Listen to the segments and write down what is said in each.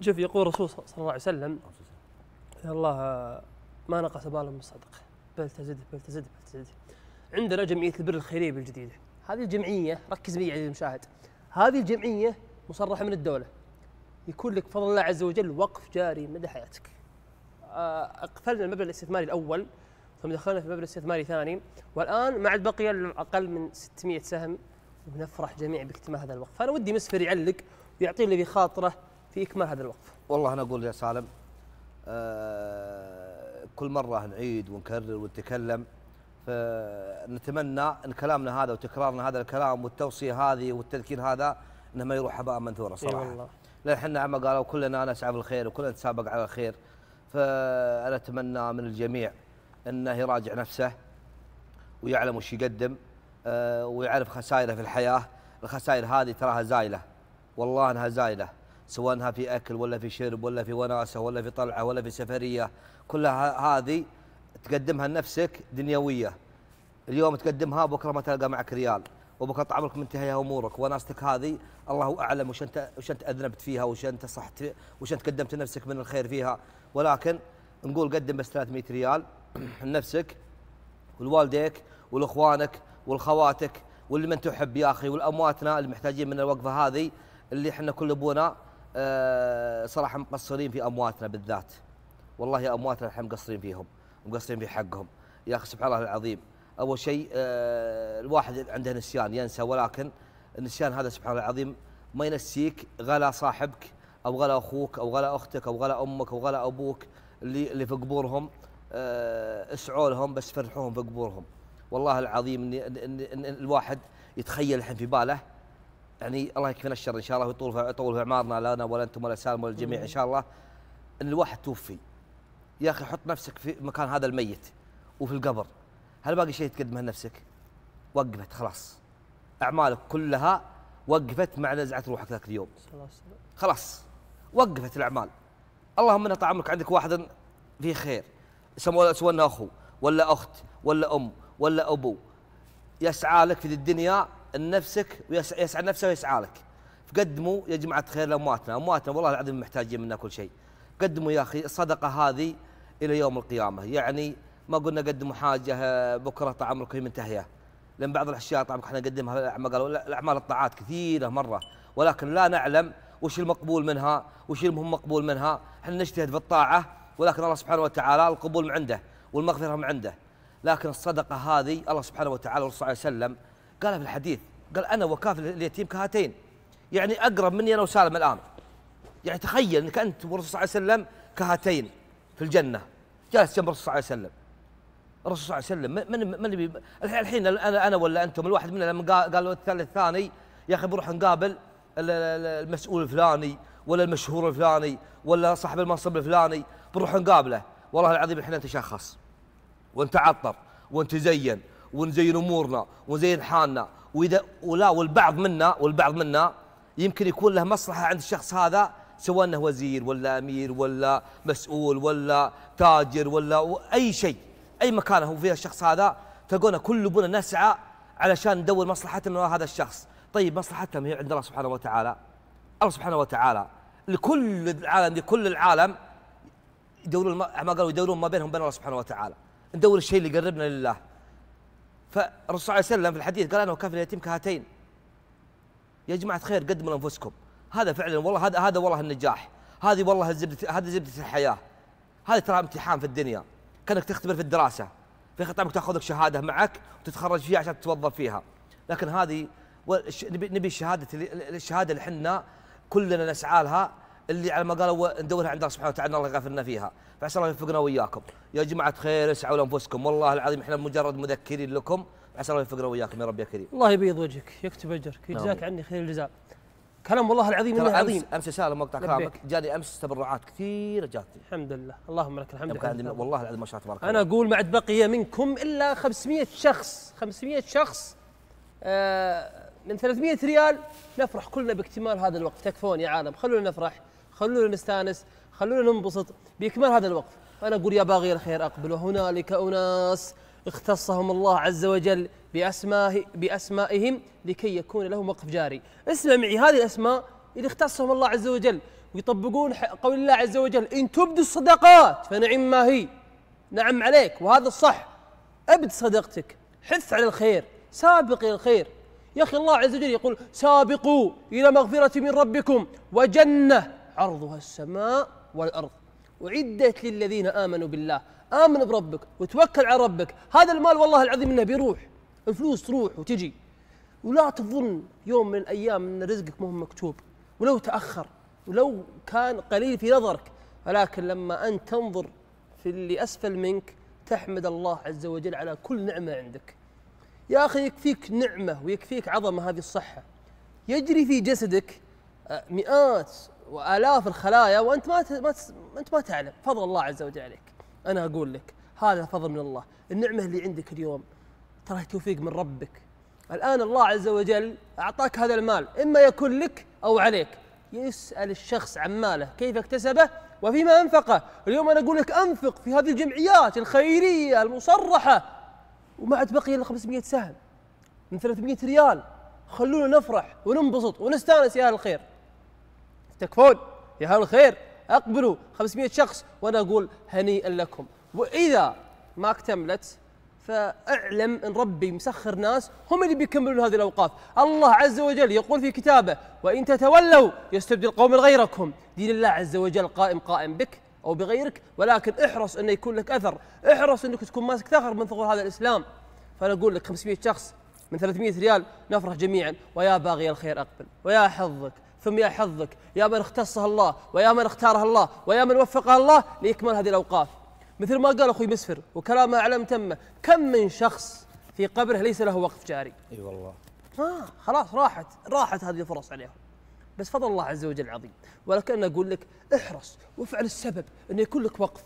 شوف يقول الرسول صلى الله عليه وسلم يا الله ما نقص مال من صدقه بل تزد بل تزد بل تزد عندنا جمعيه البر الخيريه بالجديده هذه الجمعيه ركز معي عزيزي المشاهد هذه الجمعيه مصرحه من الدوله يكون لك فضل الله عز وجل وقف جاري مدى حياتك آه، اقفلنا المبلغ الاستثماري الاول ثم دخلنا في مبلغ استثماري ثاني والان ما عاد بقي اقل من 600 سهم وبنفرح جميعا باكتمال هذا الوقف فانا ودي مسفر يعلق ويعطي اللي بخاطره في إكمال هذا الوقف والله أنا أقول يا سالم آه كل مرة نعيد ونكرر ونتكلم فنتمنى ان كلامنا هذا وتكرارنا هذا الكلام والتوصيه هذه والتذكير هذا انه ما يروح هباء منثورا صراحه. اي والله. لان احنا عما قالوا كلنا نسعى بالخير وكلنا نتسابق على الخير. فانا اتمنى من الجميع انه يراجع نفسه ويعلم وش يقدم آه، ويعرف خسائره في الحياه، الخسائر هذه تراها زايله والله انها زايله. سواء في اكل ولا في شرب ولا في وناسه ولا في طلعه ولا في سفريه كلها هذه تقدمها لنفسك دنيويه اليوم تقدمها بكره ما تلقى معك ريال وبكره طعمك منتهيه امورك وناستك هذه الله اعلم وش انت وش انت اذنبت فيها وش انت صحت وش انت قدمت لنفسك من الخير فيها ولكن نقول قدم بس 300 ريال لنفسك ولوالديك ولاخوانك والخواتك واللي من تحب يا اخي والامواتنا اللي محتاجين من الوقفه هذه اللي احنا كل ابونا آه، صراحه مقصرين في امواتنا بالذات والله امواتنا احنا مقصرين فيهم مقصرين في حقهم يا اخي سبحان الله العظيم اول شيء آه، الواحد عنده نسيان ينسى ولكن النسيان هذا سبحان الله العظيم ما ينسيك غلا صاحبك او غلا اخوك او غلا اختك او غلا امك او غلا ابوك اللي اللي في قبورهم آه، اسعوا لهم بس فرحوهم في قبورهم والله العظيم ان, إن, إن الواحد يتخيل الحين في باله يعني الله يكفينا الشر ان شاء الله ويطول يطول في اعمارنا لا انا ولا انتم ولا سالم ولا الجميع ان شاء الله ان الواحد توفي يا اخي حط نفسك في مكان هذا الميت وفي القبر هل باقي شيء تقدمه لنفسك؟ وقفت خلاص اعمالك كلها وقفت مع نزعه روحك ذاك اليوم خلاص وقفت الاعمال اللهم ان طعمك عندك واحد فيه خير سوى لنا اخو ولا اخت ولا ام ولا ابو يسعى لك في الدنيا لنفسك ويسعى نفسه ويسعى لك فقدموا يا جماعه خير لامواتنا امواتنا والله العظيم محتاجين منا كل شيء قدموا يا اخي الصدقه هذه الى يوم القيامه يعني ما قلنا قدموا حاجه بكره طعام لكم منتهيه لان بعض الاشياء طبعا احنا نقدمها قالوا الاعمال الطاعات كثيره مره ولكن لا نعلم وش المقبول منها وش المهم مقبول منها احنا نجتهد في الطاعه ولكن الله سبحانه وتعالى القبول من عنده والمغفره من عنده لكن الصدقه هذه الله سبحانه وتعالى والرسول صلى الله عليه وسلم قالها في الحديث قال انا وكاف اليتيم كهاتين يعني اقرب مني انا وسالم الان يعني تخيل انك انت والرسول صلى الله عليه وسلم كهاتين في الجنه جالس جنب الرسول صلى الله عليه وسلم الرسول صلى الله عليه وسلم من من اللي الحين انا انا ولا انتم الواحد منا لما قال الثالث الثاني يا اخي بروح نقابل المسؤول الفلاني ولا المشهور الفلاني ولا صاحب المنصب الفلاني بنروح نقابله والله العظيم احنا نتشخص ونتعطر ونتزين ونزين امورنا ونزين حالنا واذا ولا والبعض منا والبعض منا يمكن يكون له مصلحه عند الشخص هذا سواء انه وزير ولا امير ولا مسؤول ولا تاجر ولا اي شيء اي مكان هو فيه الشخص هذا تلقونا كل بنا نسعى علشان ندور مصلحتنا من هذا الشخص طيب مصلحتنا هي عند الله سبحانه وتعالى الله سبحانه وتعالى لكل العالم لكل العالم يدورون ما قالوا يدورون ما بينهم بين الله سبحانه وتعالى ندور الشيء اللي يقربنا لله فالرسول صلى الله عليه وسلم في الحديث قال انا وكافر اليتيم كهاتين يا جماعه خير قدموا لانفسكم هذا فعلا والله هذا هذا والله النجاح هذه والله زبده هذه زبده الحياه هذا ترى امتحان في الدنيا كانك تختبر في الدراسه في ختامك تاخذ لك شهاده معك وتتخرج فيها عشان تتوظف فيها لكن هذه نبي الشهاده الشهاده اللي احنا كلنا نسعى لها اللي على ما قالوا ندورها عند الله سبحانه وتعالى الله يغفر لنا فيها فعسى الله يوفقنا واياكم يا جماعه خير اسعوا لانفسكم والله العظيم احنا مجرد مذكرين لكم عسى الله يوفقنا واياكم يا رب يا كريم الله يبيض وجهك يكتب اجرك يجزاك عني خير الجزاء كلام والله العظيم انه عظيم امس سالم مقطع كلامك جاني امس تبرعات كثيره جاتني الحمد لله اللهم لك الحمد لله والله العظيم ما شاء الله تبارك الله انا اقول ما عاد بقي منكم الا 500 شخص 500 شخص آه من 300 ريال نفرح كلنا باكتمال هذا الوقت تكفون يا عالم خلونا نفرح خلونا نستانس خلونا ننبسط باكمال هذا الوقف انا اقول يا باغي الخير اقبل وهنالك اناس اختصهم الله عز وجل بأسماء بأسمائهم لكي يكون لهم وقف جاري اسمع معي هذه الأسماء اللي اختصهم الله عز وجل ويطبقون قول الله عز وجل إن تبدوا الصدقات فنعم ما هي نعم عليك وهذا الصح أبد صدقتك حث على الخير سابق إلى الخير يا أخي الله عز وجل يقول سابقوا إلى مغفرة من ربكم وجنة عرضها السماء والأرض أعدت للذين آمنوا بالله آمن بربك وتوكل على ربك هذا المال والله العظيم إنه بيروح الفلوس تروح وتجي ولا تظن يوم من الأيام أن رزقك مهم مكتوب ولو تأخر ولو كان قليل في نظرك ولكن لما أنت تنظر في اللي أسفل منك تحمد الله عز وجل على كل نعمة عندك يا أخي يكفيك نعمة ويكفيك عظمة هذه الصحة يجري في جسدك آه، مئات والاف الخلايا وانت ما ما انت ما تعلم فضل الله عز وجل عليك انا اقول لك هذا فضل من الله النعمه اللي عندك اليوم ترى توفيق من ربك الان الله عز وجل اعطاك هذا المال اما يكون لك او عليك يسال الشخص عن ماله كيف اكتسبه وفيما انفقه اليوم انا اقول لك انفق في هذه الجمعيات الخيريه المصرحه وما عاد بقي الا 500 سهم من 300 ريال خلونا نفرح وننبسط ونستانس يا اهل الخير تكفون يا أهل الخير أقبلوا 500 شخص وأنا أقول هنيئا لكم وإذا ما اكتملت فاعلم ان ربي مسخر ناس هم اللي بيكملون هذه الاوقاف، الله عز وجل يقول في كتابه: وان تتولوا يستبدل قوم غيركم، دين الله عز وجل قائم قائم بك او بغيرك ولكن احرص انه يكون لك اثر، احرص انك تكون ماسك ثغر من ثغور هذا الاسلام. فانا اقول لك 500 شخص من 300 ريال نفرح جميعا ويا باغي الخير اقبل ويا حظك ثم حظك يا من اختصها الله ويا من اختارها الله ويا من وفقها الله لإكمال هذه الأوقاف مثل ما قال أخوي مسفر وكلامه أعلم تمه كم من شخص في قبره ليس له وقف جاري اي والله آه خلاص راحت راحت هذه الفرص عليهم بس فضل الله عز وجل عظيم ولكن أقول لك احرص وافعل السبب أن يكون لك وقف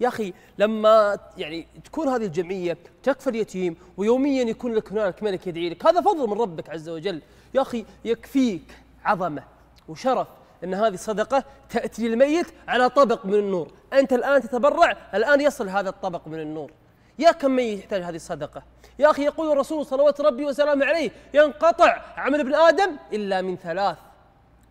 يا أخي لما يعني تكون هذه الجمعية تكفى اليتيم ويوميا يكون لك هناك ملك يدعي لك هذا فضل من ربك عز وجل يا أخي يكفيك عظمة وشرف ان هذه الصدقه تاتي للميت على طبق من النور، انت الان تتبرع الان يصل هذا الطبق من النور. يا كم ميت يحتاج هذه الصدقه؟ يا اخي يقول الرسول صلوات ربي وسلامه عليه ينقطع عمل ابن ادم الا من ثلاث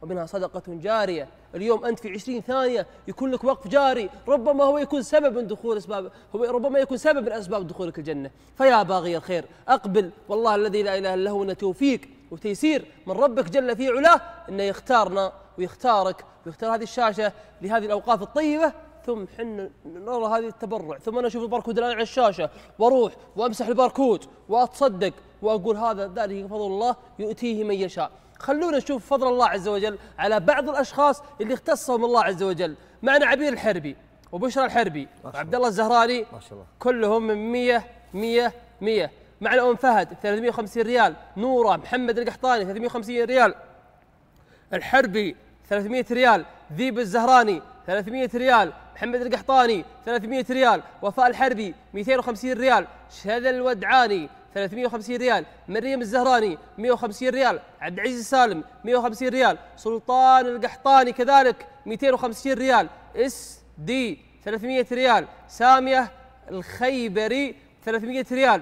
ومنها صدقه جاريه، اليوم انت في 20 ثانيه يكون لك وقف جاري، ربما هو يكون سبب من دخول اسباب هو ربما يكون سبب من اسباب دخولك الجنه، فيا باغي الخير اقبل والله الذي لا اله الا هو ان توفيق وتيسير من ربك جل في علاه انه يختارنا ويختارك ويختار هذه الشاشه لهذه الاوقاف الطيبه ثم حن نرى هذه التبرع ثم انا اشوف الباركود الان على الشاشه واروح وامسح الباركود واتصدق واقول هذا ذلك فضل الله يؤتيه من يشاء خلونا نشوف فضل الله عز وجل على بعض الاشخاص اللي اختصهم الله عز وجل معنا عبير الحربي وبشرى الحربي وعبد الله الزهراني ما شاء الله كلهم من 100 100 100 مع الام فهد 350 ريال نوره محمد القحطاني 350 ريال الحربي 300 ريال ذيب الزهراني 300 ريال محمد القحطاني 300 ريال وفاء الحربي 250 ريال شهد الودعاني 350 ريال مريم الزهراني 150 ريال عبد العزيز السالم 150 ريال سلطان القحطاني كذلك 250 ريال اس دي 300 ريال ساميه الخيبري 300 ريال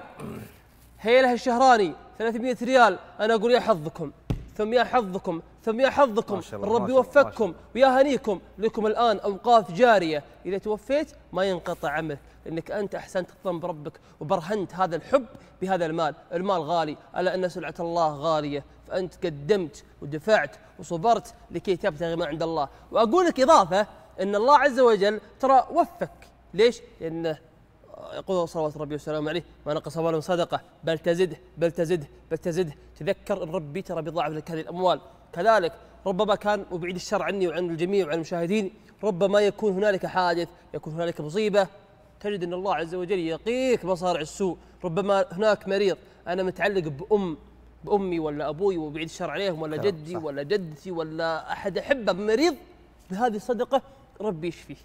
هيله الشهراني 300 ريال انا اقول يا حظكم ثم يا حظكم ثم يا حظكم الرب يوفقكم ويا هنيكم لكم الان اوقاف جاريه اذا توفيت ما ينقطع عملك لانك انت احسنت الظن بربك وبرهنت هذا الحب بهذا المال، المال غالي الا ان سلعه الله غاليه فانت قدمت ودفعت وصبرت لكي تبتغي ما عند الله، واقول لك اضافه ان الله عز وجل ترى وفق ليش؟ لانه يقول صلوات ربي وسلامه عليه ما نقص مال صدقه بل تزده بل تزده بل تزده تذكر ان ربي ترى بيضاعف لك هذه الاموال كذلك ربما كان وبعيد الشر عني وعن الجميع وعن المشاهدين ربما يكون هنالك حادث يكون هنالك مصيبه تجد ان الله عز وجل يقيك مصارع السوء ربما هناك مريض انا متعلق بام بامي ولا ابوي وبعيد الشر عليهم ولا جدي صح. ولا جدتي ولا احد احبه مريض بهذه الصدقه ربي يشفيه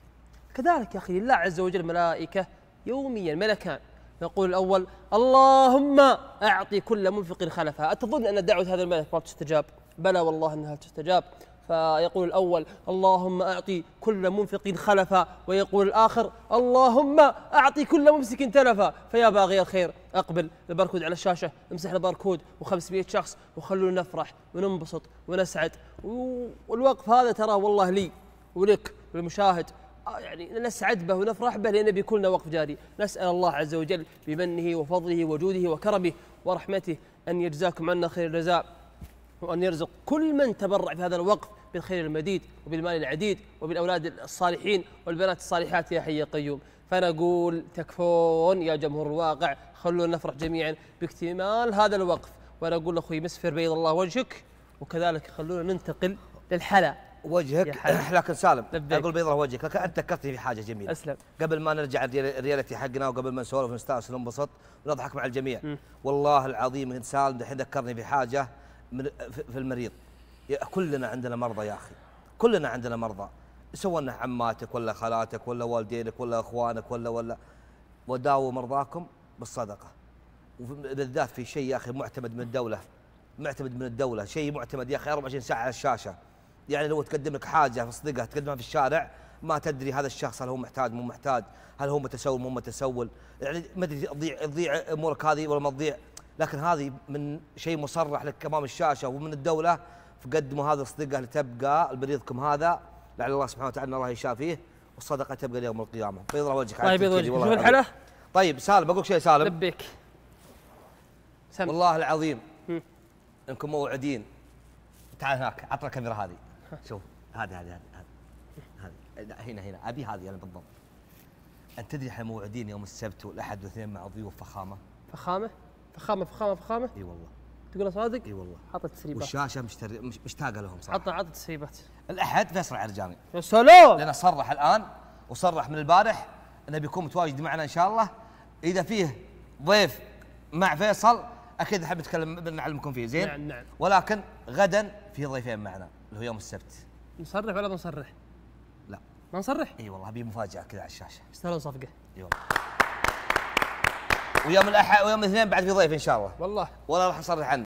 كذلك يا اخي الله عز وجل ملائكه يوميا ملكان نقول الأول اللهم أعطي كل منفق خلفها أتظن أن دعوة هذا الملك ما تستجاب بلى والله أنها تستجاب فيقول الأول اللهم أعطي كل منفق خلفا ويقول الآخر اللهم أعطي كل ممسك تلفا فيا باغي الخير أقبل الباركود على الشاشة امسح الباركود و500 شخص وخلونا نفرح وننبسط ونسعد والوقف هذا ترى والله لي ولك والمشاهد آه، يعني نسعد به ونفرح به لأن بكلنا وقف جاري نسأل الله عز وجل بمنه وفضله وجوده وكرمه ورحمته أن يجزاكم عنا خير الجزاء وأن يرزق كل من تبرع في هذا الوقف بالخير المديد وبالمال العديد وبالأولاد الصالحين والبنات الصالحات يا حي يا قيوم فأنا أقول تكفون يا جمهور الواقع خلونا نفرح جميعا باكتمال هذا الوقف وأنا أقول لأخوي مسفر بيض الله وجهك وكذلك خلونا ننتقل للحلا وجهك لكن سالم لبيك. اقول بيض وجهك لكن انت ذكرتني في حاجه جميله اسلم قبل ما نرجع الرياليتي حقنا وقبل ما نسولف ونستانس وننبسط ونضحك مع الجميع م. والله العظيم انت سالم الحين ذكرني في من في المريض كلنا عندنا مرضى يا اخي كلنا عندنا مرضى سواء عماتك ولا خالاتك ولا والدينك ولا اخوانك ولا ولا وداووا مرضاكم بالصدقه بالذات في شيء يا اخي معتمد من الدوله معتمد من الدوله شيء معتمد يا اخي 24 ساعه على الشاشه يعني لو تقدم لك حاجه في صدقها تقدمها في الشارع ما تدري هذا الشخص هل هو محتاج مو محتاج هل هو متسول مو متسول يعني ما ادري تضيع تضيع امورك هذه ولا ما تضيع لكن هذه من شيء مصرح لك امام الشاشه ومن الدوله فقدموا هذا الصدقه لتبقى لمريضكم هذا لعل الله سبحانه وتعالى الله يشافيه والصدقه تبقى ليوم القيامه بيض الله وجهك طيب بيض وجهك شوف الحلا طيب سالم بقول شيء سالم لبيك سم. والله العظيم انكم موعدين تعال هناك عطنا الكاميرا هذه شوف هذه هذه هذه هذه هنا هنا ابي هذه انا بالضبط انت تدري احنا موعدين يوم السبت والاحد والاثنين مع ضيوف فخامه فخامه فخامه فخامه فخامه اي والله تقول صادق؟ اي والله حاطه تسريبات والشاشه مشتري مشتاقه لهم صراحه عطنا عطى تسريبات الاحد فيصل عرجاني يا سلام لانه صرح الان وصرح من البارح انه بيكون متواجد معنا ان شاء الله اذا فيه ضيف مع فيصل اكيد نحب نتكلم بنعلمكم فيه زين نعم نعم ولكن غدا في ضيفين معنا اللي هو يوم السبت نصرح ولا ما نصرح؟ لا ما نصرح؟ اي والله ابي مفاجاه كذا على الشاشه يستاهلون صفقه اي والله ويوم الاحد ويوم الاثنين بعد في ضيف ان شاء الله والله ولا راح نصرح عنه